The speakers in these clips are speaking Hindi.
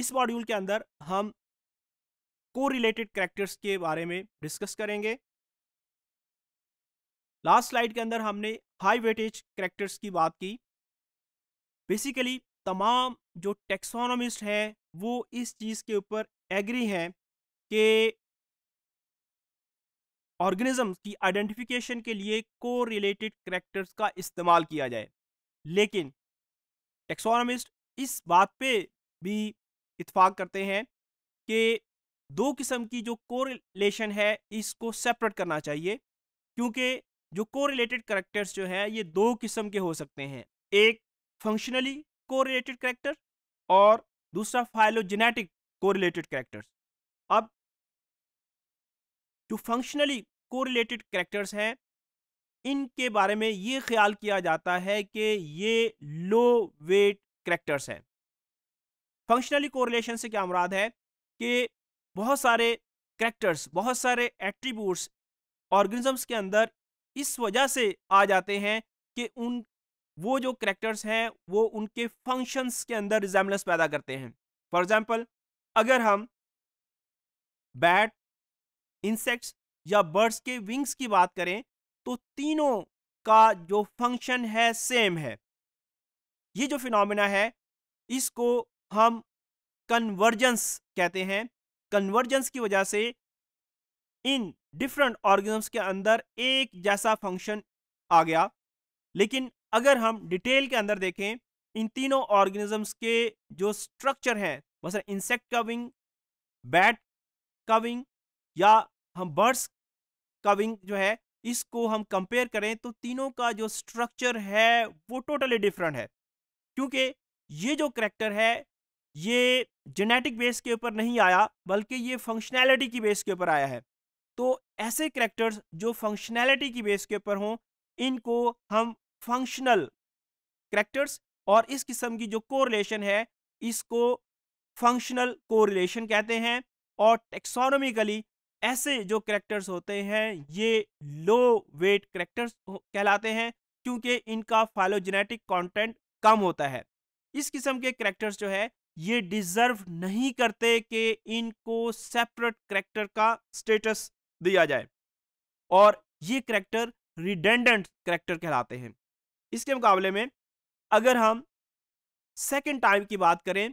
इस मॉड्यूल के अंदर हम को रिलेटेड करेक्टर्स के बारे में डिस्कस करेंगे लास्ट स्लाइड के अंदर हमने हाई वेटेज करेक्टर्स की बात की बेसिकली तमाम जो टेक्सोनोमिस्ट हैं वो इस चीज़ के ऊपर एग्री हैं कि ऑर्गेनिज्म की आइडेंटिफिकेशन के लिए को रिलेटेड करेक्टर्स का इस्तेमाल किया जाए लेकिन टेक्सोनोमिस्ट इस बात पे भी इतफाक़ करते हैं कि दो किस्म की जो कोरिलेशन है इसको सेपरेट करना चाहिए क्योंकि जो कोरिलेटेड करेक्टर्स जो हैं ये दो किस्म के हो सकते हैं एक फंक्शनली कोरिलेटेड करेक्टर और दूसरा फाइलोजेनेटिक कोरिलेटेड करेक्टर्स अब जो फंक्शनली कोरिलेटेड करेक्टर्स हैं इनके बारे में ये ख्याल किया जाता है कि ये लो वेट करेक्टर्स हैं फंक्शनली कोरिलेशन से क्या मुराद है कि बहुत सारे करेक्टर्स बहुत सारे एट्रीब्यूट्स ऑर्गेनिजम्स के अंदर इस वजह से आ जाते हैं कि उन वो जो करेक्टर्स हैं वो उनके फंक्शंस के अंदर रिजेम्बलेंस पैदा करते हैं फॉर एग्ज़ाम्पल अगर हम बैट इंसेक्ट्स या बर्ड्स के विंग्स की बात करें तो तीनों का जो फंक्शन है सेम है ये जो फिनोमिना है इसको हम कन्वर्जेंस कहते हैं कन्वर्जेंस की वजह से इन डिफरेंट ऑर्गेनिम्स के अंदर एक जैसा फंक्शन आ गया लेकिन अगर हम डिटेल के अंदर देखें इन तीनों ऑर्गेनिजम्स के जो स्ट्रक्चर हैं वैसे इंसेक्ट का विंग बैट का विंग या हम बर्ड्स का विंग जो है इसको हम कंपेयर करें तो तीनों का जो स्ट्रक्चर है वो टोटली डिफरेंट है क्योंकि ये जो करेक्टर है ये जेनेटिक बेस के ऊपर नहीं आया बल्कि ये फंक्शनैलिटी की बेस के ऊपर आया है तो ऐसे करेक्टर्स जो फंक्शनैलिटी की बेस के ऊपर हों इनको हम फंक्शनल करेक्टर्स और इस किस्म की जो कोरिलेशन है इसको फंक्शनल कोरिलेशन कहते हैं और टेक्सोनोमिकली ऐसे जो करेक्टर्स होते हैं ये लो वेट करेक्टर्स कहलाते हैं क्योंकि इनका फाइलोजेनेटिक कंटेंट कम होता है इस किस्म के करेक्टर्स जो है ये डिजर्व नहीं करते कि इनको सेपरेट करेक्टर का स्टेटस दिया जाए और ये करेक्टर रिडेंडेंट करेक्टर कहलाते हैं इसके मुकाबले में अगर हम सेकेंड टाइम की बात करें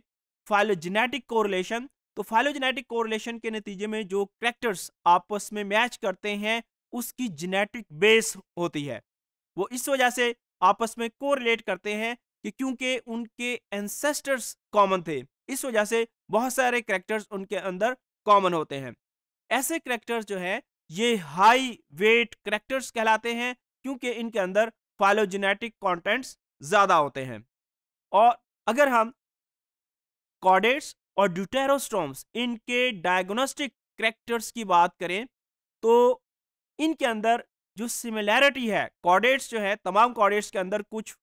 फाइलोजेनेटिक कोरिलेशन तो फाइलोजेनेटिक कोरिलेशन के नतीजे में जो करेक्टर्स आपस में मैच करते हैं उसकी जेनेटिक बेस होती है वो इस वजह से आपस में कोरिलेट करते हैं कि क्योंकि उनके एंसेस्टर्स कॉमन थे इस वजह से बहुत सारे करेक्टर्स उनके अंदर कॉमन होते हैं ऐसे करेक्टर्स जो हैं ये हाई वेट करेक्टर्स कहलाते हैं क्योंकि इनके अंदर फाइलोजेनेटिक कॉन्टेंट्स ज़्यादा होते हैं और अगर हम कॉडेट्स और ड्यूटेरोस्टोम्स इनके डायग्नोस्टिक करेक्टर्स की बात करें तो इनके अंदर जो सिमिलैरिटी है कॉडेट्स जो है तमाम कॉडेट्स के अंदर कुछ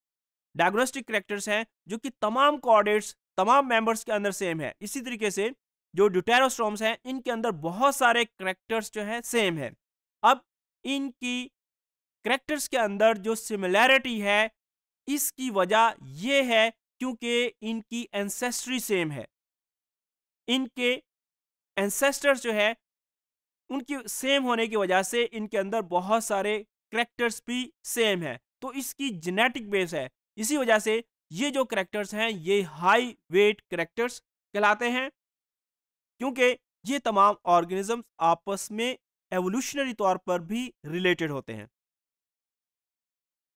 डायग्नोस्टिक करेक्टर्स हैं जो कि तमाम कॉर्डेट्स तमाम मेंबर्स के अंदर सेम है इसी तरीके से जो ड्यूटेरोस्ट्रोम्स हैं इनके अंदर बहुत सारे करेक्टर्स जो हैं सेम है अब इनकी करेक्टर्स के अंदर जो सिमिलैरिटी है इसकी वजह यह है क्योंकि इनकी एंसेस्ट्री सेम है इनके एंसेस्टर्स जो है उनकी सेम होने की वजह से इनके अंदर बहुत सारे करेक्टर्स भी सेम है तो इसकी जेनेटिक बेस है इसी वजह से ये जो करेक्टर्स हैं ये हाई वेट करेक्टर्स कहलाते हैं क्योंकि ये तमाम ऑर्गेनिजम्स आपस में एवोल्यूशनरी तौर पर भी रिलेटेड होते हैं